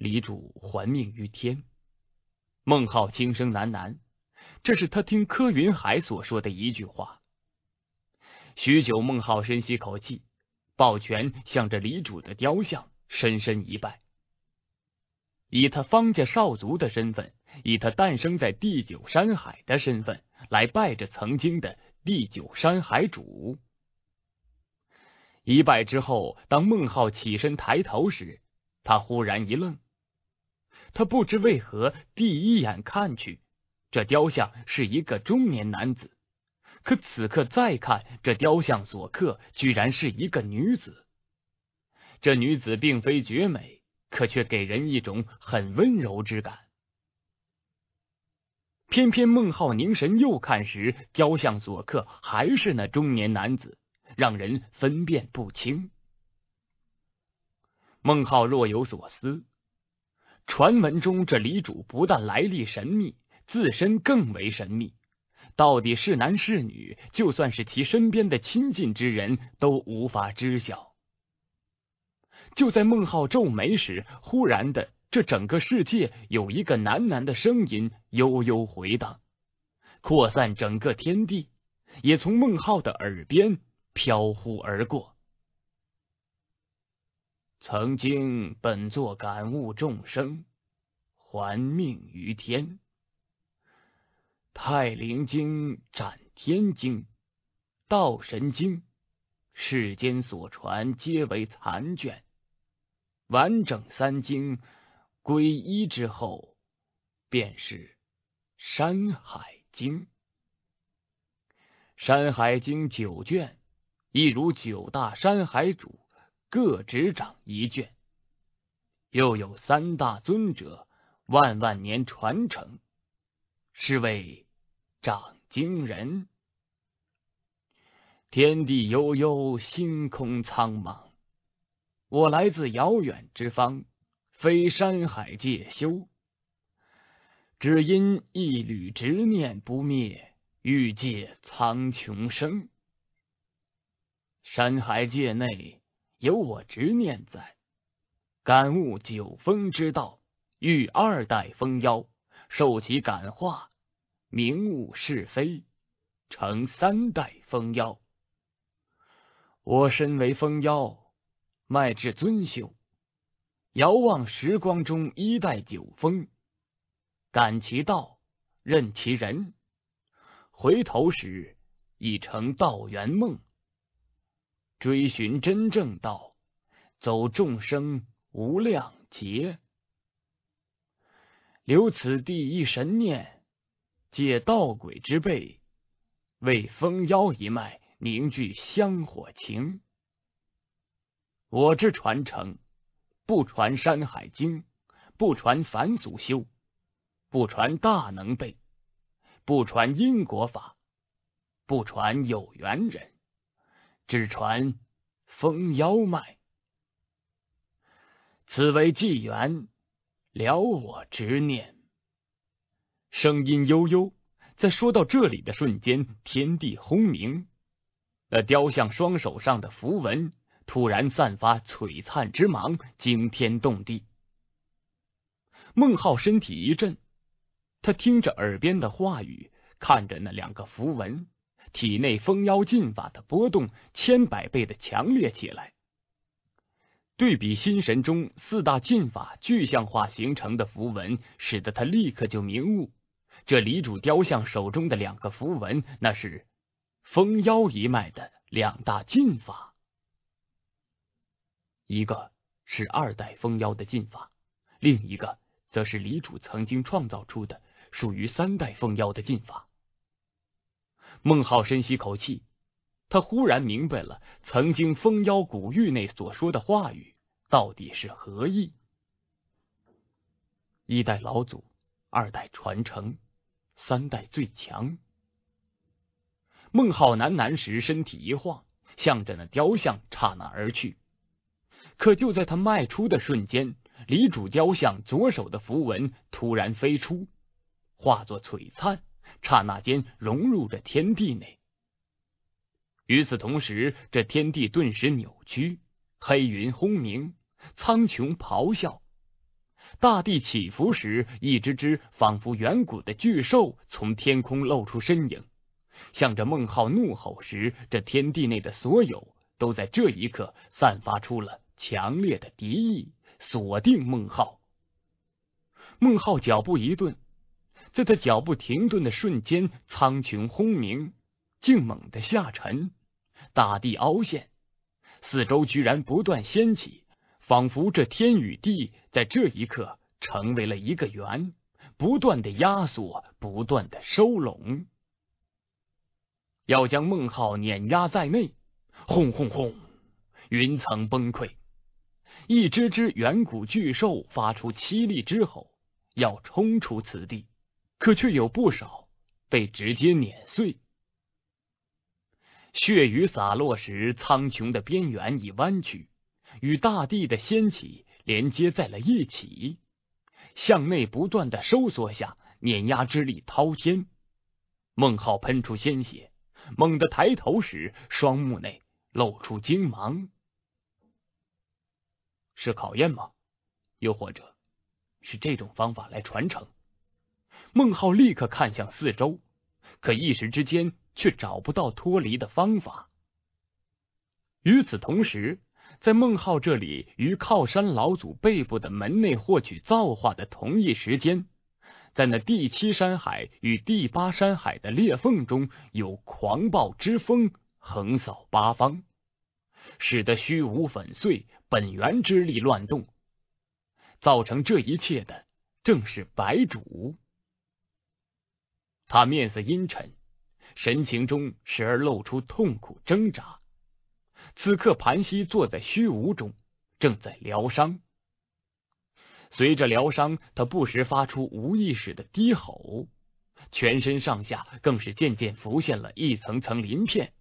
李主还命于天，孟浩轻声喃喃：“这是他听柯云海所说的一句话。”许久，孟浩深吸口气，抱拳向着李主的雕像深深一拜。以他方家少族的身份，以他诞生在第九山海的身份，来拜着曾经的第九山海主。一拜之后，当孟浩起身抬头时，他忽然一愣。他不知为何，第一眼看去，这雕像是一个中年男子；可此刻再看，这雕像所刻居然是一个女子。这女子并非绝美，可却给人一种很温柔之感。偏偏孟浩凝神又看时，雕像所刻还是那中年男子，让人分辨不清。孟浩若有所思。传闻中，这李主不但来历神秘，自身更为神秘。到底是男是女，就算是其身边的亲近之人都无法知晓。就在孟浩皱眉时，忽然的，这整个世界有一个喃喃的声音悠悠回荡，扩散整个天地，也从孟浩的耳边飘忽而过。曾经，本座感悟众生，还命于天。太灵经、斩天经、道神经，世间所传皆为残卷。完整三经归一之后，便是《山海经》。《山海经》九卷，一如九大山海主。各执掌一卷，又有三大尊者万万年传承，是为掌经人。天地悠悠，星空苍茫，我来自遥远之方，非山海界修，只因一缕执念不灭，欲借苍穹生。山海界内。有我执念在，感悟九峰之道，遇二代风妖，受其感化，明悟是非，成三代风妖。我身为风妖，迈至尊修，遥望时光中一代九峰，感其道，任其人，回头时已成道元梦。追寻真正道，走众生无量劫，留此地一神念，借道鬼之辈，为封妖一脉凝聚香火情。我之传承，不传山海经，不传凡俗修，不传大能背，不传因果法，不传有缘人。止传封妖脉，此为纪元，了我执念。声音悠悠，在说到这里的瞬间，天地轰鸣。那雕像双手上的符文突然散发璀璨之芒，惊天动地。孟浩身体一震，他听着耳边的话语，看着那两个符文。体内封妖禁法的波动千百倍的强烈起来，对比心神中四大禁法具象化形成的符文，使得他立刻就明悟：这李主雕像手中的两个符文，那是封妖一脉的两大禁法，一个是二代封妖的禁法，另一个则是李主曾经创造出的属于三代封妖的禁法。孟浩深吸口气，他忽然明白了曾经封妖古域内所说的话语到底是何意。一代老祖，二代传承，三代最强。孟浩喃喃时，身体一晃，向着那雕像刹那而去。可就在他迈出的瞬间，李主雕像左手的符文突然飞出，化作璀璨。刹那间融入这天地内。与此同时，这天地顿时扭曲，黑云轰鸣，苍穹咆哮，大地起伏时，一只只仿佛远古的巨兽从天空露出身影，向着孟浩怒吼时，这天地内的所有都在这一刻散发出了强烈的敌意，锁定孟浩。孟浩脚步一顿。在他脚步停顿的瞬间，苍穹轰鸣，竟猛地下沉，大地凹陷，四周居然不断掀起，仿佛这天与地在这一刻成为了一个圆，不断的压缩，不断的收拢，要将孟浩碾压在内。轰轰轰！云层崩溃，一只只远古巨兽发出凄厉之吼，要冲出此地。可却有不少被直接碾碎，血雨洒落时，苍穹的边缘已弯曲，与大地的掀起连接在了一起，向内不断的收缩下，碾压之力滔天。孟浩喷出鲜血，猛地抬头时，双目内露出惊芒。是考验吗？又或者是这种方法来传承？孟浩立刻看向四周，可一时之间却找不到脱离的方法。与此同时，在孟浩这里与靠山老祖背部的门内获取造化的同一时间，在那第七山海与第八山海的裂缝中，有狂暴之风横扫八方，使得虚无粉碎，本源之力乱动，造成这一切的正是白主。他面色阴沉，神情中时而露出痛苦挣扎。此刻盘膝坐在虚无中，正在疗伤。随着疗伤，他不时发出无意识的低吼，全身上下更是渐渐浮现了一层层鳞片，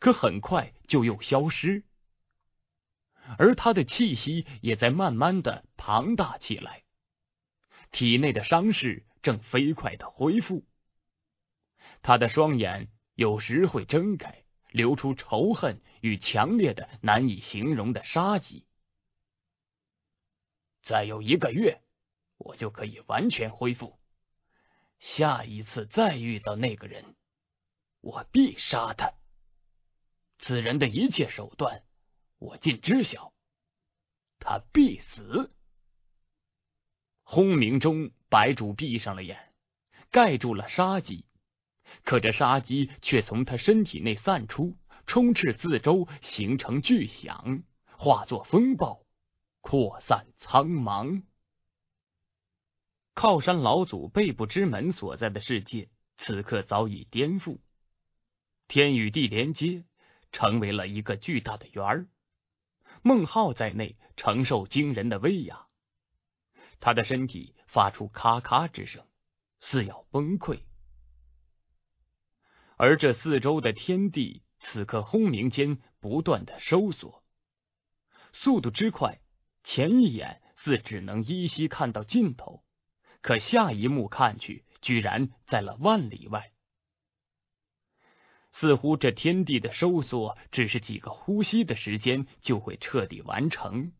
可很快就又消失。而他的气息也在慢慢的庞大起来，体内的伤势正飞快的恢复。他的双眼有时会睁开，流出仇恨与强烈的难以形容的杀机。再有一个月，我就可以完全恢复。下一次再遇到那个人，我必杀他。此人的一切手段，我尽知晓，他必死。轰鸣中，白主闭上了眼，盖住了杀机。可这杀机却从他身体内散出，充斥四周，形成巨响，化作风暴，扩散苍茫。靠山老祖背部之门所在的世界，此刻早已颠覆，天与地连接，成为了一个巨大的圆儿。孟浩在内承受惊人的威压，他的身体发出咔咔之声，似要崩溃。而这四周的天地此刻轰鸣间不断的收缩，速度之快，前一眼似只能依稀看到尽头，可下一幕看去，居然在了万里外。似乎这天地的收缩，只是几个呼吸的时间就会彻底完成，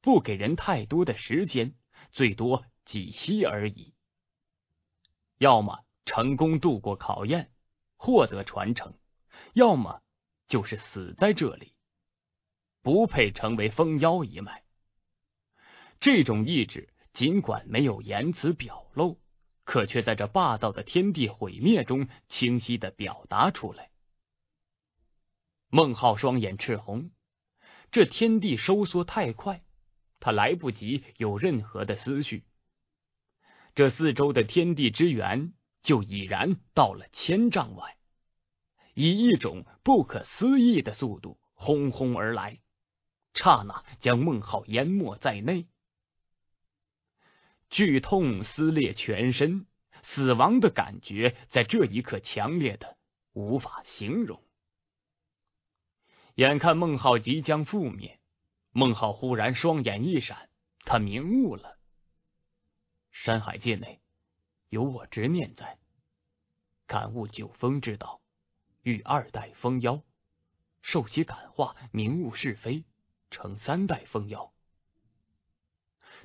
不给人太多的时间，最多几息而已。要么成功度过考验。获得传承，要么就是死在这里，不配成为风妖一脉。这种意志尽管没有言辞表露，可却在这霸道的天地毁灭中清晰的表达出来。孟浩双眼赤红，这天地收缩太快，他来不及有任何的思绪。这四周的天地之源。就已然到了千丈外，以一种不可思议的速度轰轰而来，刹那将孟浩淹没在内。剧痛撕裂全身，死亡的感觉在这一刻强烈的无法形容。眼看孟浩即将覆灭，孟浩忽然双眼一闪，他明悟了。山海界内。有我执念在，感悟九峰之道，遇二代风妖，受其感化，明悟是非，成三代风妖。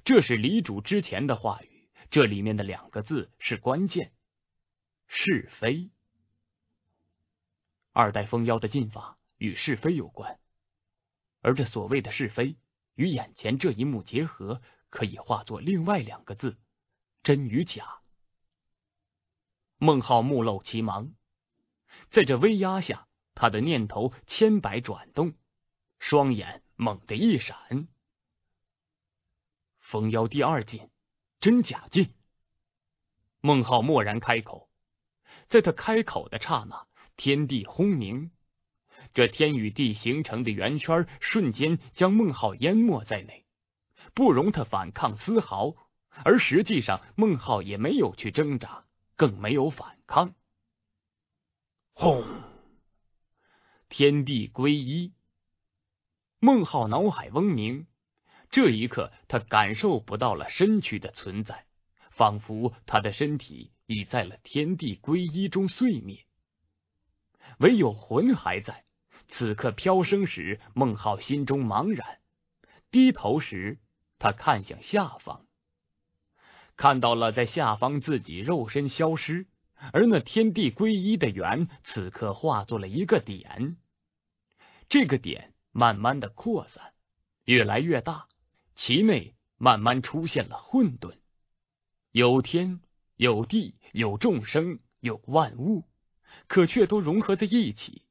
这是李主之前的话语，这里面的两个字是关键：是非。二代风妖的进法与是非有关，而这所谓的是非，与眼前这一幕结合，可以化作另外两个字：真与假。孟浩目露其芒，在这威压下，他的念头千百转动，双眼猛地一闪。封妖第二境，真假境。孟浩蓦然开口，在他开口的刹那，天地轰鸣，这天与地形成的圆圈瞬间将孟浩淹没在内，不容他反抗丝毫。而实际上，孟浩也没有去挣扎。更没有反抗。轰！天地归一，孟浩脑海嗡鸣。这一刻，他感受不到了身躯的存在，仿佛他的身体已在了天地归一中碎灭，唯有魂还在。此刻飘升时，孟浩心中茫然；低头时，他看向下方。看到了，在下方自己肉身消失，而那天地归一的圆，此刻化作了一个点。这个点慢慢的扩散，越来越大，其内慢慢出现了混沌，有天有地有众生有万物，可却都融合在一起。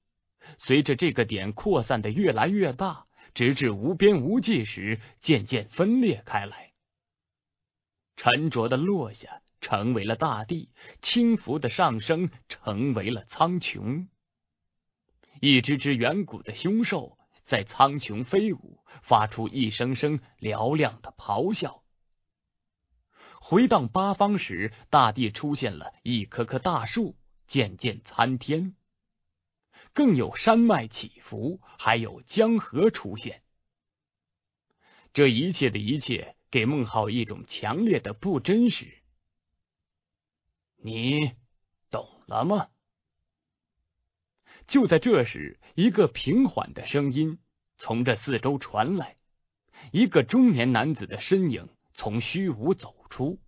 随着这个点扩散的越来越大，直至无边无际时，渐渐分裂开来。沉着的落下，成为了大地；轻浮的上升，成为了苍穹。一只只远古的凶兽在苍穹飞舞，发出一声声嘹亮的咆哮，回荡八方时，大地出现了一棵棵大树，渐渐参天；更有山脉起伏，还有江河出现。这一切的一切。给孟浩一种强烈的不真实，你懂了吗？就在这时，一个平缓的声音从这四周传来，一个中年男子的身影从虚无走出，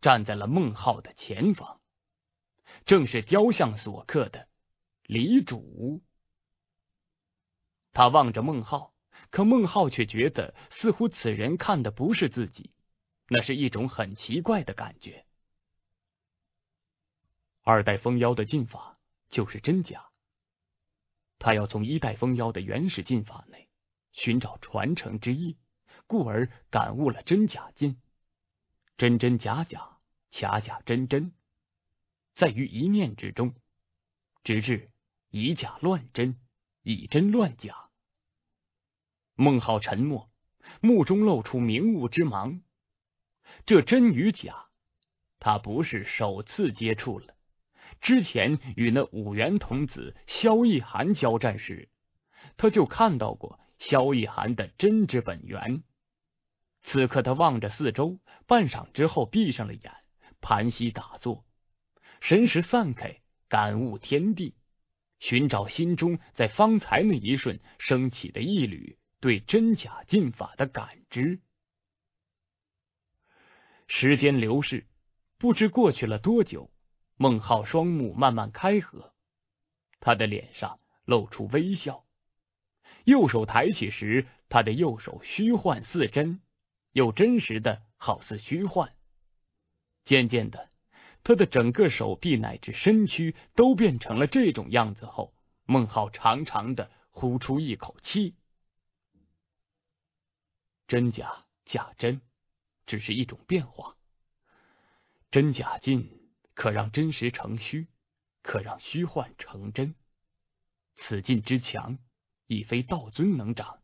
站在了孟浩的前方，正是雕像所刻的李主。他望着孟浩。可孟浩却觉得，似乎此人看的不是自己，那是一种很奇怪的感觉。二代封妖的进法就是真假，他要从一代封妖的原始进法内寻找传承之意，故而感悟了真假进，真真假假，假假真真，在于一念之中，直至以假乱真，以真乱假。孟浩沉默，目中露出明悟之芒。这真与假，他不是首次接触了。之前与那五元童子萧逸寒交战时，他就看到过萧逸寒的真之本源。此刻，他望着四周，半晌之后闭上了眼，盘膝打坐，神识散开，感悟天地，寻找心中在方才那一瞬升起的一缕。对真假进法的感知。时间流逝，不知过去了多久，孟浩双目慢慢开合，他的脸上露出微笑。右手抬起时，他的右手虚幻似真，又真实的好似虚幻。渐渐的，他的整个手臂乃至身躯都变成了这种样子。后，孟浩长长的呼出一口气。真假假真，只是一种变化。真假尽，可让真实成虚，可让虚幻成真。此尽之强，亦非道尊能掌。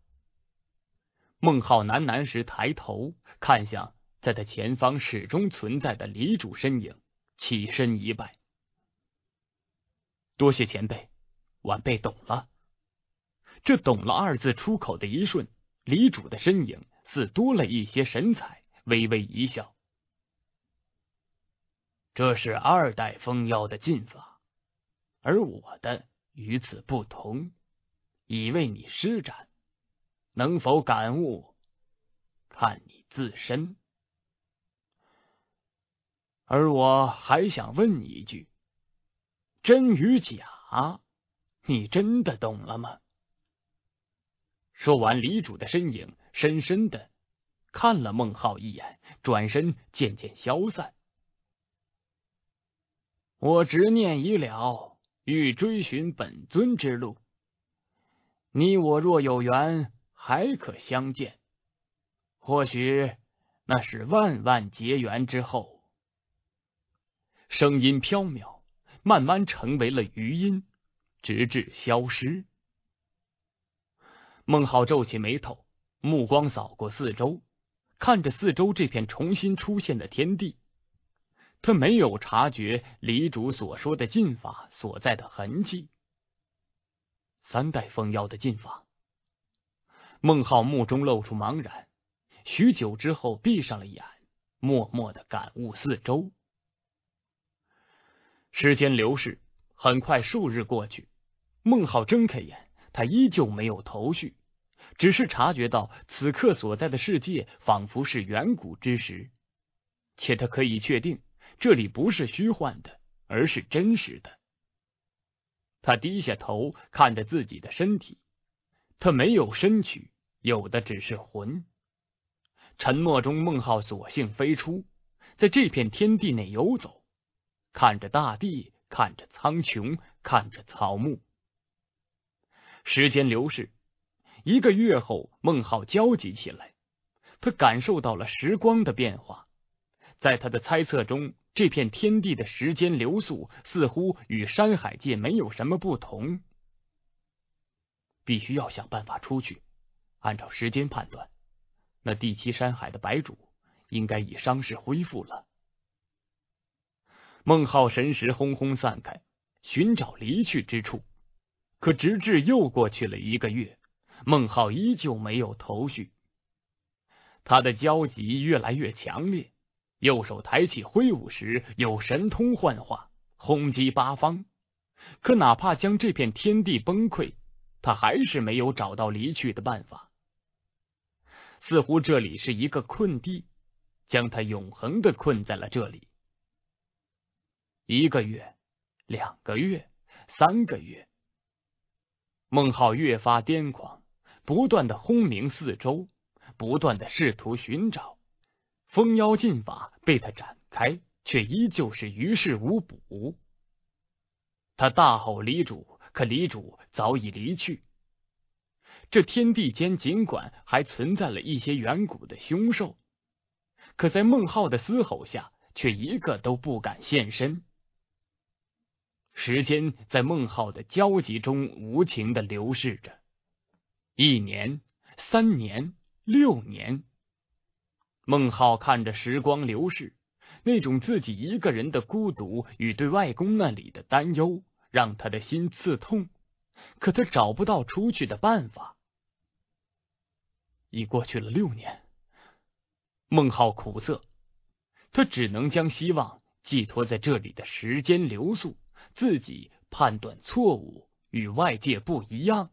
孟浩喃喃时，抬头看向在他前方始终存在的李主身影，起身一拜：“多谢前辈，晚辈懂了。”这“懂了”二字出口的一瞬，李主的身影。似多了一些神采，微微一笑。这是二代风妖的剑法，而我的与此不同，已为你施展，能否感悟？看你自身。而我还想问一句：真与假，你真的懂了吗？说完，李主的身影深深的看了孟浩一眼，转身渐渐消散。我执念已了，欲追寻本尊之路。你我若有缘，还可相见，或许那是万万结缘之后。声音飘渺，慢慢成为了余音，直至消失。孟浩皱起眉头，目光扫过四周，看着四周这片重新出现的天地，他没有察觉李主所说的禁法所在的痕迹。三代封妖的禁法，孟浩目中露出茫然，许久之后闭上了眼，默默的感悟四周。时间流逝，很快数日过去，孟浩睁开眼。他依旧没有头绪，只是察觉到此刻所在的世界仿佛是远古之时，且他可以确定这里不是虚幻的，而是真实的。他低下头看着自己的身体，他没有身躯，有的只是魂。沉默中，孟浩索性飞出，在这片天地内游走，看着大地，看着苍穹，看着草木。时间流逝一个月后，孟浩焦急起来。他感受到了时光的变化，在他的猜测中，这片天地的时间流速似乎与山海界没有什么不同。必须要想办法出去。按照时间判断，那第七山海的白主应该已伤势恢复了。孟浩神识轰轰散开，寻找离去之处。可，直至又过去了一个月，孟浩依旧没有头绪。他的焦急越来越强烈，右手抬起挥舞时，有神通幻化，轰击八方。可哪怕将这片天地崩溃，他还是没有找到离去的办法。似乎这里是一个困地，将他永恒的困在了这里。一个月，两个月，三个月。孟浩越发癫狂，不断的轰鸣四周，不断的试图寻找封妖禁法，被他展开，却依旧是于事无补。他大吼李主，可李主早已离去。这天地间尽管还存在了一些远古的凶兽，可在孟浩的嘶吼下，却一个都不敢现身。时间在孟浩的焦急中无情的流逝着，一年、三年、六年。孟浩看着时光流逝，那种自己一个人的孤独与对外公那里的担忧，让他的心刺痛。可他找不到出去的办法。已过去了六年，孟浩苦涩，他只能将希望寄托在这里的时间流速。自己判断错误，与外界不一样。